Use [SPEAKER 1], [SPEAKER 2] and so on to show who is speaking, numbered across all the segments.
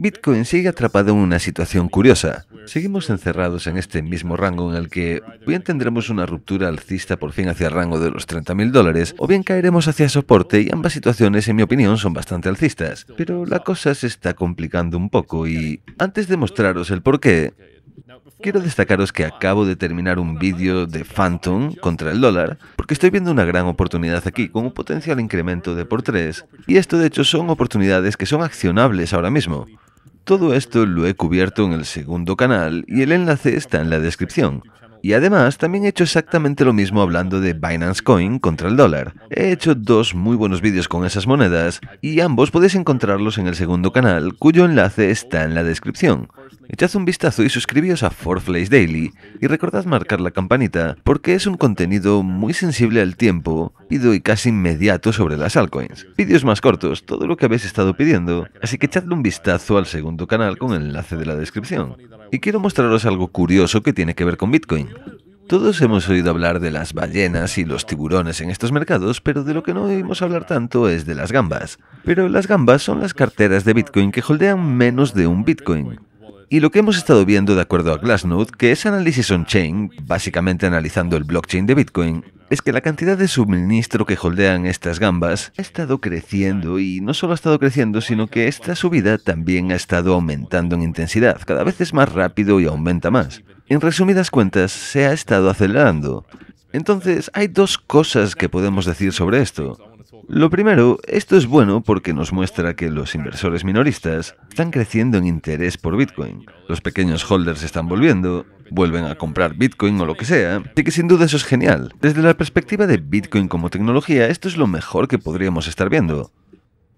[SPEAKER 1] Bitcoin sigue atrapado en una situación curiosa. Seguimos encerrados en este mismo rango en el que bien tendremos una ruptura alcista por fin hacia el rango de los 30.000 dólares o bien caeremos hacia soporte y ambas situaciones en mi opinión son bastante alcistas. Pero la cosa se está complicando un poco y antes de mostraros el porqué, Quiero destacaros que acabo de terminar un vídeo de Phantom contra el dólar, porque estoy viendo una gran oportunidad aquí con un potencial incremento de por tres... y esto de hecho son oportunidades que son accionables ahora mismo. Todo esto lo he cubierto en el segundo canal y el enlace está en la descripción. Y además también he hecho exactamente lo mismo hablando de Binance Coin contra el dólar. He hecho dos muy buenos vídeos con esas monedas y ambos podéis encontrarlos en el segundo canal cuyo enlace está en la descripción. Echad un vistazo y suscribíos a place Daily y recordad marcar la campanita porque es un contenido muy sensible al tiempo, y y casi inmediato sobre las altcoins. Vídeos más cortos, todo lo que habéis estado pidiendo, así que echadle un vistazo al segundo canal con el enlace de la descripción. Y quiero mostraros algo curioso que tiene que ver con Bitcoin. Todos hemos oído hablar de las ballenas y los tiburones en estos mercados, pero de lo que no oímos hablar tanto es de las gambas. Pero las gambas son las carteras de Bitcoin que holdean menos de un Bitcoin. Y lo que hemos estado viendo de acuerdo a Glassnode, que es análisis on-chain, básicamente analizando el blockchain de Bitcoin, es que la cantidad de suministro que holdean estas gambas ha estado creciendo y no solo ha estado creciendo, sino que esta subida también ha estado aumentando en intensidad, cada vez es más rápido y aumenta más. En resumidas cuentas, se ha estado acelerando. Entonces, hay dos cosas que podemos decir sobre esto. Lo primero, esto es bueno porque nos muestra que los inversores minoristas están creciendo en interés por Bitcoin. Los pequeños holders están volviendo, vuelven a comprar Bitcoin o lo que sea, y que sin duda eso es genial. Desde la perspectiva de Bitcoin como tecnología, esto es lo mejor que podríamos estar viendo.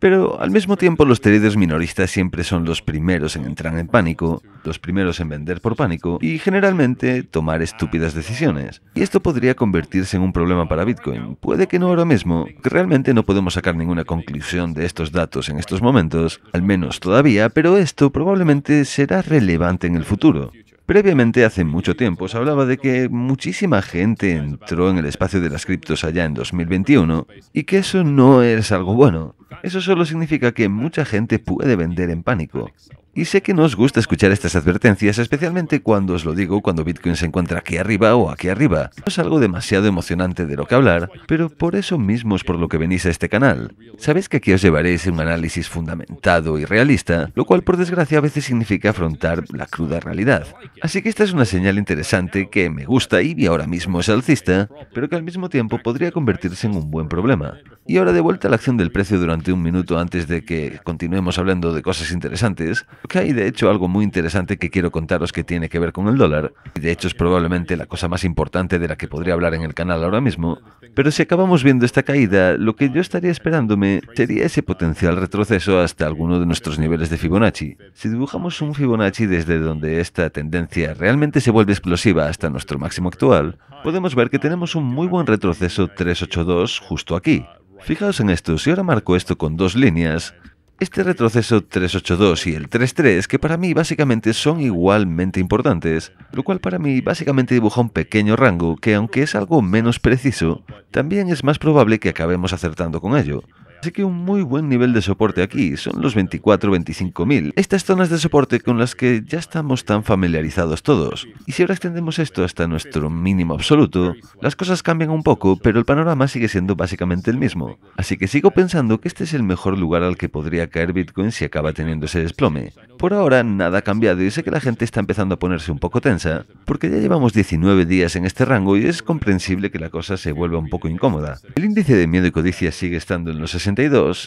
[SPEAKER 1] Pero al mismo tiempo los traders minoristas siempre son los primeros en entrar en pánico, los primeros en vender por pánico y generalmente tomar estúpidas decisiones. Y esto podría convertirse en un problema para Bitcoin. Puede que no ahora mismo, que realmente no podemos sacar ninguna conclusión de estos datos en estos momentos, al menos todavía, pero esto probablemente será relevante en el futuro. Previamente, hace mucho tiempo, se hablaba de que muchísima gente entró en el espacio de las criptos allá en 2021 y que eso no es algo bueno. Eso solo significa que mucha gente puede vender en pánico. Y sé que no os gusta escuchar estas advertencias, especialmente cuando os lo digo cuando Bitcoin se encuentra aquí arriba o aquí arriba. No es algo demasiado emocionante de lo que hablar, pero por eso mismo es por lo que venís a este canal. Sabéis que aquí os llevaréis un análisis fundamentado y realista, lo cual por desgracia a veces significa afrontar la cruda realidad. Así que esta es una señal interesante que me gusta y ahora mismo es alcista, pero que al mismo tiempo podría convertirse en un buen problema. Y ahora de vuelta a la acción del precio durante un minuto antes de que continuemos hablando de cosas interesantes, que hay de hecho algo muy interesante que quiero contaros que tiene que ver con el dólar. Y De hecho es probablemente la cosa más importante de la que podría hablar en el canal ahora mismo. Pero si acabamos viendo esta caída, lo que yo estaría esperándome sería ese potencial retroceso hasta alguno de nuestros niveles de Fibonacci. Si dibujamos un Fibonacci desde donde esta tendencia realmente se vuelve explosiva hasta nuestro máximo actual, podemos ver que tenemos un muy buen retroceso 382 justo aquí. Fijaos en esto, si ahora marco esto con dos líneas, este retroceso 382 y el 33, que para mí básicamente son igualmente importantes, lo cual para mí básicamente dibuja un pequeño rango que aunque es algo menos preciso, también es más probable que acabemos acertando con ello. Así que un muy buen nivel de soporte aquí, son los 24-25 mil. Estas zonas de soporte con las que ya estamos tan familiarizados todos. Y si ahora extendemos esto hasta nuestro mínimo absoluto, las cosas cambian un poco, pero el panorama sigue siendo básicamente el mismo. Así que sigo pensando que este es el mejor lugar al que podría caer Bitcoin si acaba teniendo ese desplome. Por ahora nada ha cambiado y sé que la gente está empezando a ponerse un poco tensa, porque ya llevamos 19 días en este rango y es comprensible que la cosa se vuelva un poco incómoda. El índice de miedo y codicia sigue estando en los 60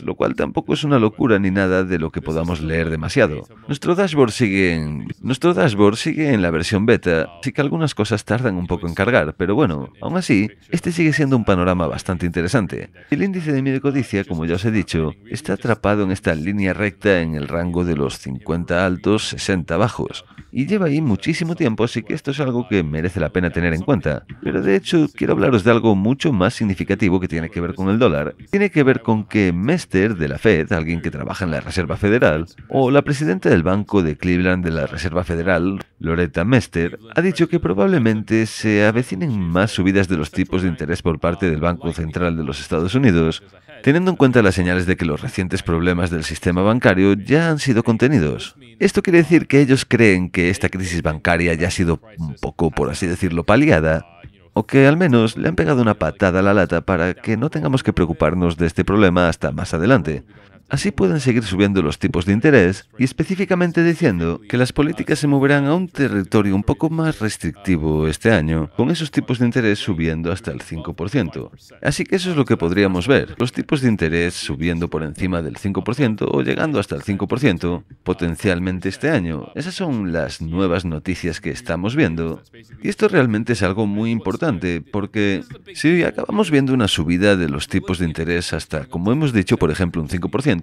[SPEAKER 1] lo cual tampoco es una locura ni nada de lo que podamos leer demasiado. Nuestro dashboard sigue en, nuestro dashboard sigue en la versión beta, así que algunas cosas tardan un poco en cargar, pero bueno, aún así, este sigue siendo un panorama bastante interesante. El índice de codicia, como ya os he dicho, está atrapado en esta línea recta en el rango de los 50 altos, 60 bajos, y lleva ahí muchísimo tiempo, así que esto es algo que merece la pena tener en cuenta. Pero de hecho, quiero hablaros de algo mucho más significativo que tiene que ver con el dólar. Tiene que ver con que Mester de la Fed, alguien que trabaja en la Reserva Federal, o la presidenta del Banco de Cleveland de la Reserva Federal, Loretta Mester, ha dicho que probablemente se avecinen más subidas de los tipos de interés por parte del Banco Central de los Estados Unidos, teniendo en cuenta las señales de que los recientes problemas del sistema bancario ya han sido contenidos. Esto quiere decir que ellos creen que esta crisis bancaria ya ha sido un poco, por así decirlo, paliada o que al menos le han pegado una patada a la lata para que no tengamos que preocuparnos de este problema hasta más adelante. Así pueden seguir subiendo los tipos de interés y específicamente diciendo que las políticas se moverán a un territorio un poco más restrictivo este año, con esos tipos de interés subiendo hasta el 5%. Así que eso es lo que podríamos ver, los tipos de interés subiendo por encima del 5% o llegando hasta el 5% potencialmente este año. Esas son las nuevas noticias que estamos viendo. Y esto realmente es algo muy importante porque si acabamos viendo una subida de los tipos de interés hasta, como hemos dicho, por ejemplo, un 5%,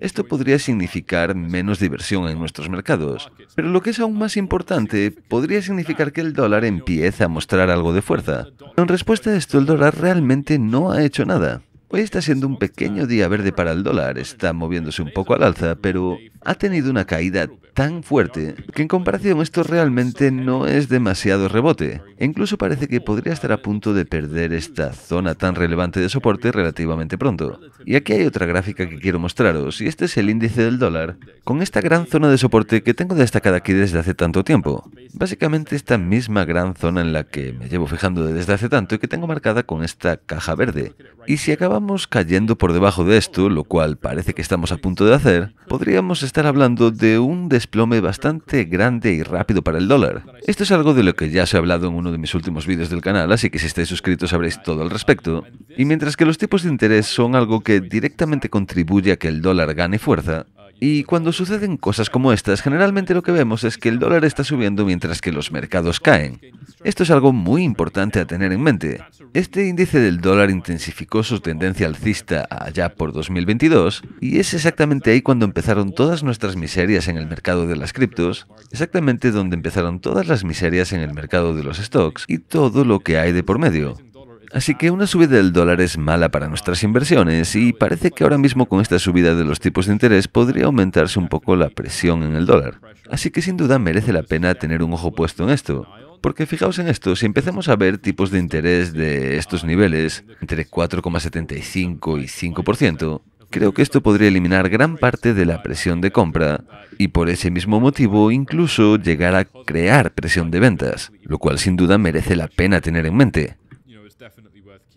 [SPEAKER 1] esto podría significar menos diversión en nuestros mercados. Pero lo que es aún más importante, podría significar que el dólar empieza a mostrar algo de fuerza. En respuesta a esto, el dólar realmente no ha hecho nada. Hoy está siendo un pequeño día verde para el dólar, está moviéndose un poco al alza, pero ha tenido una caída tan fuerte que en comparación esto realmente no es demasiado rebote. incluso parece que podría estar a punto de perder esta zona tan relevante de soporte relativamente pronto. Y aquí hay otra gráfica que quiero mostraros, y este es el índice del dólar, con esta gran zona de soporte que tengo destacada aquí desde hace tanto tiempo. Básicamente esta misma gran zona en la que me llevo fijando desde hace tanto y que tengo marcada con esta caja verde. Y si acabamos cayendo por debajo de esto, lo cual parece que estamos a punto de hacer, podríamos estar hablando de un desplome bastante grande y rápido para el dólar. Esto es algo de lo que ya os he hablado en uno de mis últimos vídeos del canal, así que si estáis suscritos sabréis todo al respecto. Y mientras que los tipos de interés son algo que directamente contribuye a que el dólar gane fuerza, y cuando suceden cosas como estas, generalmente lo que vemos es que el dólar está subiendo mientras que los mercados caen. Esto es algo muy importante a tener en mente. Este índice del dólar intensificó su tendencia alcista allá por 2022 y es exactamente ahí cuando empezaron todas nuestras miserias en el mercado de las criptos, exactamente donde empezaron todas las miserias en el mercado de los stocks y todo lo que hay de por medio. Así que una subida del dólar es mala para nuestras inversiones y parece que ahora mismo con esta subida de los tipos de interés podría aumentarse un poco la presión en el dólar. Así que sin duda merece la pena tener un ojo puesto en esto. Porque fijaos en esto, si empezamos a ver tipos de interés de estos niveles, entre 4,75 y 5%, creo que esto podría eliminar gran parte de la presión de compra y por ese mismo motivo incluso llegar a crear presión de ventas, lo cual sin duda merece la pena tener en mente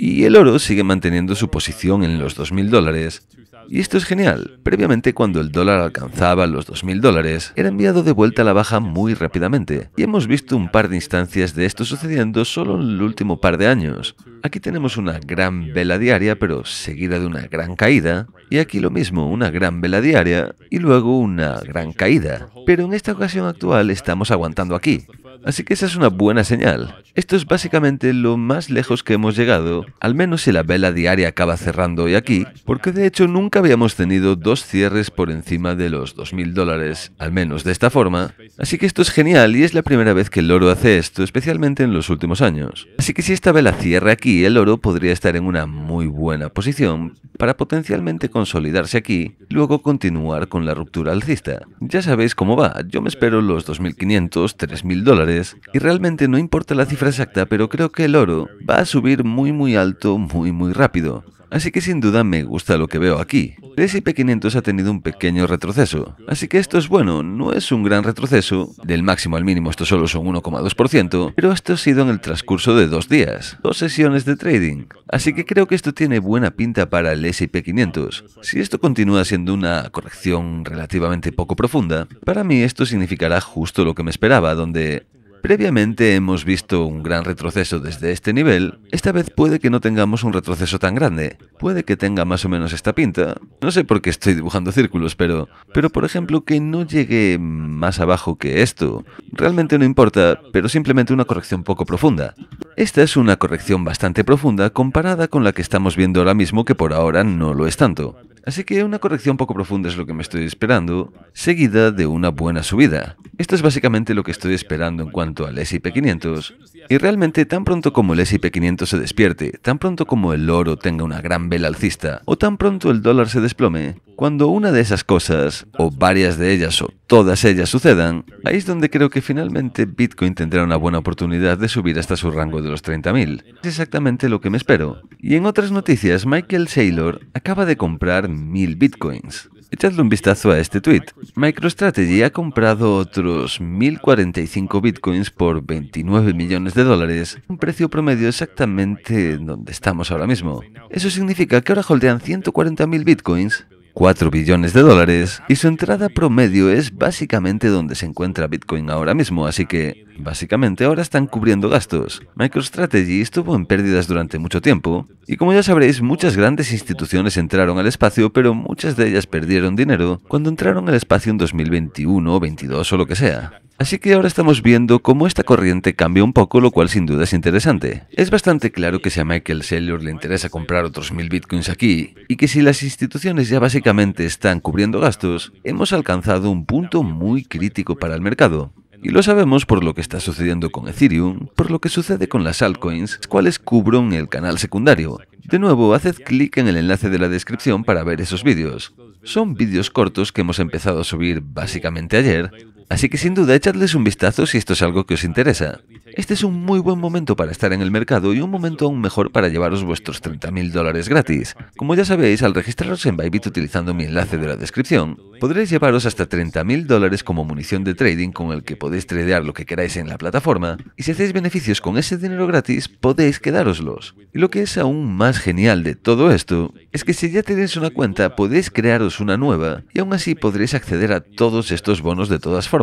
[SPEAKER 1] y el oro sigue manteniendo su posición en los 2.000 dólares y esto es genial. Previamente, cuando el dólar alcanzaba los 2.000 dólares, era enviado de vuelta a la baja muy rápidamente. Y hemos visto un par de instancias de esto sucediendo solo en el último par de años. Aquí tenemos una gran vela diaria, pero seguida de una gran caída. Y aquí lo mismo, una gran vela diaria y luego una gran caída. Pero en esta ocasión actual estamos aguantando aquí. Así que esa es una buena señal. Esto es básicamente lo más lejos que hemos llegado, al menos si la vela diaria acaba cerrando hoy aquí, porque de hecho nunca habíamos tenido dos cierres por encima de los 2.000 dólares, al menos de esta forma. Así que esto es genial y es la primera vez que el oro hace esto, especialmente en los últimos años. Así que si esta la cierra aquí, el oro podría estar en una muy buena posición para potencialmente consolidarse aquí, luego continuar con la ruptura alcista. Ya sabéis cómo va, yo me espero los 2.500, 3.000 dólares, y realmente no importa la cifra exacta, pero creo que el oro va a subir muy muy alto muy muy rápido. Así que sin duda me gusta lo que veo aquí. El S&P500 ha tenido un pequeño retroceso. Así que esto es bueno, no es un gran retroceso. Del máximo al mínimo esto solo son 1,2%, pero esto ha sido en el transcurso de dos días, dos sesiones de trading. Así que creo que esto tiene buena pinta para el S&P 500. Si esto continúa siendo una corrección relativamente poco profunda, para mí esto significará justo lo que me esperaba, donde Previamente hemos visto un gran retroceso desde este nivel, esta vez puede que no tengamos un retroceso tan grande, puede que tenga más o menos esta pinta, no sé por qué estoy dibujando círculos, pero, pero por ejemplo que no llegue más abajo que esto, realmente no importa, pero simplemente una corrección poco profunda. Esta es una corrección bastante profunda comparada con la que estamos viendo ahora mismo que por ahora no lo es tanto. Así que una corrección poco profunda es lo que me estoy esperando, seguida de una buena subida. Esto es básicamente lo que estoy esperando en cuanto al S&P 500. Y realmente tan pronto como el S&P 500 se despierte, tan pronto como el oro tenga una gran vela alcista, o tan pronto el dólar se desplome, cuando una de esas cosas, o varias de ellas, o todas ellas sucedan, ahí es donde creo que finalmente Bitcoin tendrá una buena oportunidad de subir hasta su rango de los 30.000. Es exactamente lo que me espero. Y en otras noticias, Michael Saylor acaba de comprar bitcoins. Echadle un vistazo a este tweet. MicroStrategy ha comprado otros 1045 bitcoins por 29 millones de dólares, un precio promedio exactamente donde estamos ahora mismo. Eso significa que ahora holdean 140.000 bitcoins 4 billones de dólares y su entrada promedio es básicamente donde se encuentra Bitcoin ahora mismo, así que básicamente ahora están cubriendo gastos. MicroStrategy estuvo en pérdidas durante mucho tiempo y como ya sabréis, muchas grandes instituciones entraron al espacio, pero muchas de ellas perdieron dinero cuando entraron al espacio en 2021 o 22 o lo que sea. Así que ahora estamos viendo cómo esta corriente cambia un poco, lo cual sin duda es interesante. Es bastante claro que si a Michael Saylor le interesa comprar otros mil bitcoins aquí, y que si las instituciones ya básicamente están cubriendo gastos, hemos alcanzado un punto muy crítico para el mercado. Y lo sabemos por lo que está sucediendo con Ethereum, por lo que sucede con las altcoins, cuales cubron el canal secundario. De nuevo, haced clic en el enlace de la descripción para ver esos vídeos. Son vídeos cortos que hemos empezado a subir básicamente ayer, Así que sin duda echadles un vistazo si esto es algo que os interesa. Este es un muy buen momento para estar en el mercado y un momento aún mejor para llevaros vuestros 30.000 dólares gratis. Como ya sabéis, al registraros en Bybit utilizando mi enlace de la descripción, podréis llevaros hasta 30.000 dólares como munición de trading con el que podéis tradear lo que queráis en la plataforma y si hacéis beneficios con ese dinero gratis podéis quedároslos. Y lo que es aún más genial de todo esto es que si ya tenéis una cuenta podéis crearos una nueva y aún así podréis acceder a todos estos bonos de todas formas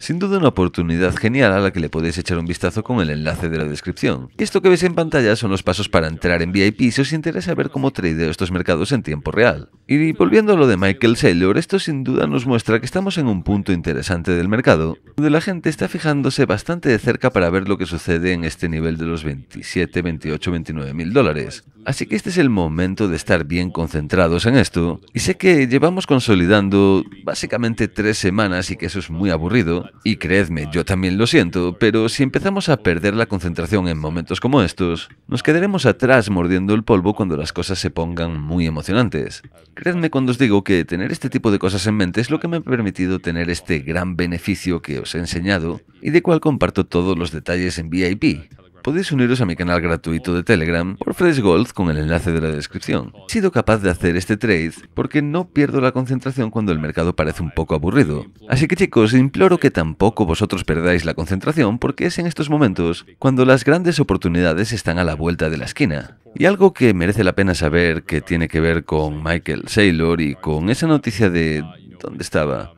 [SPEAKER 1] sin duda una oportunidad genial a la que le podéis echar un vistazo con el enlace de la descripción. Y esto que veis en pantalla son los pasos para entrar en VIP si os interesa ver cómo tradeo estos mercados en tiempo real. Y volviendo a lo de Michael Saylor, esto sin duda nos muestra que estamos en un punto interesante del mercado, donde la gente está fijándose bastante de cerca para ver lo que sucede en este nivel de los 27, 28, 29 mil dólares. Así que este es el momento de estar bien concentrados en esto, y sé que llevamos consolidando básicamente tres semanas y que eso es muy aburrido, y creedme, yo también lo siento, pero si empezamos a perder la concentración en momentos como estos, nos quedaremos atrás mordiendo el polvo cuando las cosas se pongan muy emocionantes. Creedme cuando os digo que tener este tipo de cosas en mente es lo que me ha permitido tener este gran beneficio que os he enseñado y de cual comparto todos los detalles en VIP podéis uniros a mi canal gratuito de Telegram por Fresh Gold con el enlace de la descripción. He sido capaz de hacer este trade porque no pierdo la concentración cuando el mercado parece un poco aburrido. Así que chicos, imploro que tampoco vosotros perdáis la concentración porque es en estos momentos cuando las grandes oportunidades están a la vuelta de la esquina. Y algo que merece la pena saber que tiene que ver con Michael Saylor y con esa noticia de... ¿Dónde estaba?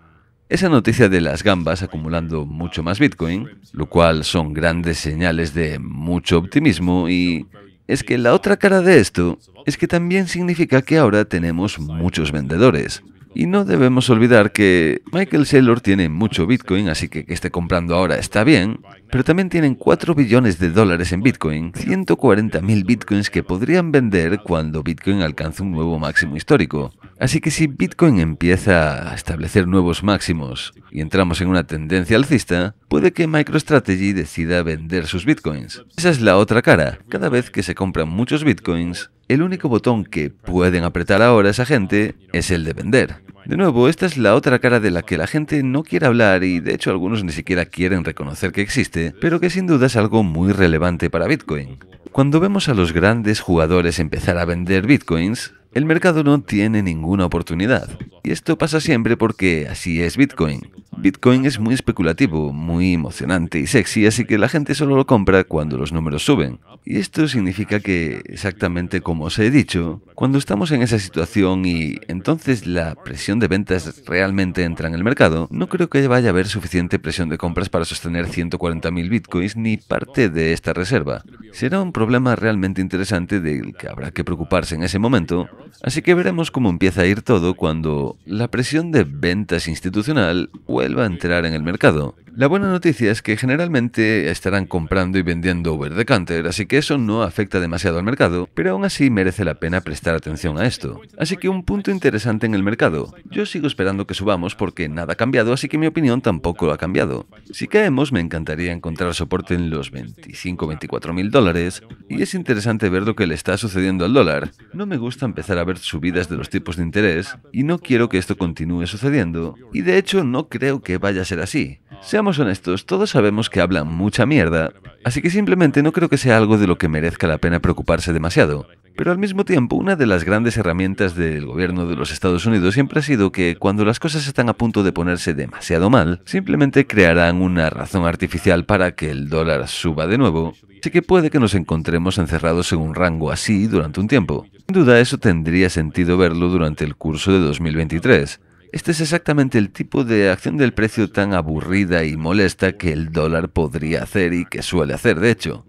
[SPEAKER 1] Esa noticia de las gambas acumulando mucho más Bitcoin, lo cual son grandes señales de mucho optimismo y es que la otra cara de esto es que también significa que ahora tenemos muchos vendedores. Y no debemos olvidar que Michael Saylor tiene mucho Bitcoin, así que que esté comprando ahora está bien, pero también tienen 4 billones de dólares en Bitcoin, 140.000 Bitcoins que podrían vender cuando Bitcoin alcance un nuevo máximo histórico. Así que si Bitcoin empieza a establecer nuevos máximos y entramos en una tendencia alcista, puede que MicroStrategy decida vender sus bitcoins. Esa es la otra cara. Cada vez que se compran muchos bitcoins, el único botón que pueden apretar ahora esa gente es el de vender. De nuevo, esta es la otra cara de la que la gente no quiere hablar y de hecho algunos ni siquiera quieren reconocer que existe, pero que sin duda es algo muy relevante para Bitcoin. Cuando vemos a los grandes jugadores empezar a vender bitcoins, el mercado no tiene ninguna oportunidad. Y esto pasa siempre porque así es Bitcoin. Bitcoin es muy especulativo, muy emocionante y sexy, así que la gente solo lo compra cuando los números suben. Y esto significa que, exactamente como os he dicho, cuando estamos en esa situación y entonces la presión de ventas realmente entra en el mercado, no creo que vaya a haber suficiente presión de compras para sostener 140.000 bitcoins ni parte de esta reserva. Será un problema realmente interesante del que habrá que preocuparse en ese momento, Así que veremos cómo empieza a ir todo cuando la presión de ventas institucional vuelva a entrar en el mercado. La buena noticia es que generalmente estarán comprando y vendiendo over the counter, así que eso no afecta demasiado al mercado, pero aún así merece la pena prestar atención a esto. Así que un punto interesante en el mercado. Yo sigo esperando que subamos porque nada ha cambiado, así que mi opinión tampoco ha cambiado. Si caemos, me encantaría encontrar soporte en los 25-24 mil dólares, y es interesante ver lo que le está sucediendo al dólar. No me gusta empezar a ver subidas de los tipos de interés, y no quiero que esto continúe sucediendo, y de hecho no creo que vaya a ser así. Seamos honestos, todos sabemos que hablan mucha mierda, así que simplemente no creo que sea algo de lo que merezca la pena preocuparse demasiado. Pero al mismo tiempo, una de las grandes herramientas del gobierno de los Estados Unidos siempre ha sido que cuando las cosas están a punto de ponerse demasiado mal, simplemente crearán una razón artificial para que el dólar suba de nuevo. Así que puede que nos encontremos encerrados en un rango así durante un tiempo. Sin duda eso tendría sentido verlo durante el curso de 2023, este es exactamente el tipo de acción del precio tan aburrida y molesta que el dólar podría hacer y que suele hacer, de hecho.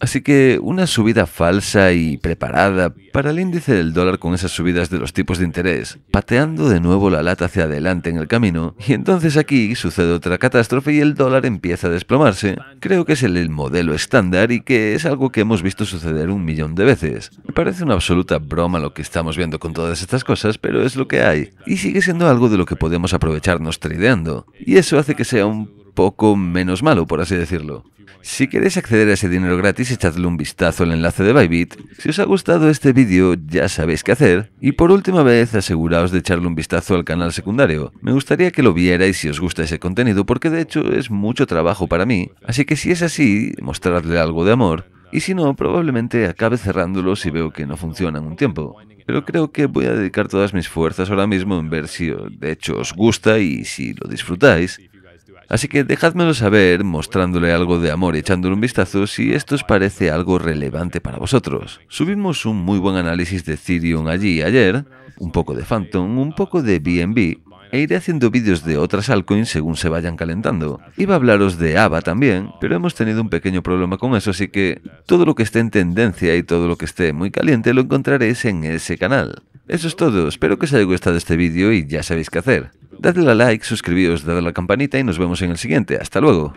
[SPEAKER 1] Así que una subida falsa y preparada para el índice del dólar con esas subidas de los tipos de interés, pateando de nuevo la lata hacia adelante en el camino, y entonces aquí sucede otra catástrofe y el dólar empieza a desplomarse. Creo que es el, modelo estándar y que es algo que hemos visto suceder un millón de veces. Me parece una absoluta broma lo que estamos viendo con todas estas cosas, pero es lo que hay, y sigue siendo algo de lo que podemos aprovecharnos tradeando, y eso hace que sea un poco menos malo, por así decirlo. Si queréis acceder a ese dinero gratis, echadle un vistazo al enlace de Bybit. Si os ha gustado este vídeo, ya sabéis qué hacer. Y por última vez, aseguraos de echarle un vistazo al canal secundario. Me gustaría que lo vierais si os gusta ese contenido, porque de hecho es mucho trabajo para mí. Así que si es así, mostradle algo de amor. Y si no, probablemente acabe cerrándolo si veo que no funciona en un tiempo. Pero creo que voy a dedicar todas mis fuerzas ahora mismo en ver si de hecho os gusta y si lo disfrutáis. Así que dejádmelo saber mostrándole algo de amor y echándole un vistazo si esto os parece algo relevante para vosotros. Subimos un muy buen análisis de Ethereum allí ayer, un poco de Phantom, un poco de BNB e iré haciendo vídeos de otras altcoins según se vayan calentando. Iba a hablaros de AVA también, pero hemos tenido un pequeño problema con eso, así que todo lo que esté en tendencia y todo lo que esté muy caliente lo encontraréis en ese canal. Eso es todo, espero que os haya gustado este vídeo y ya sabéis qué hacer dadle a like, suscribíos, dadle a la campanita y nos vemos en el siguiente. Hasta luego.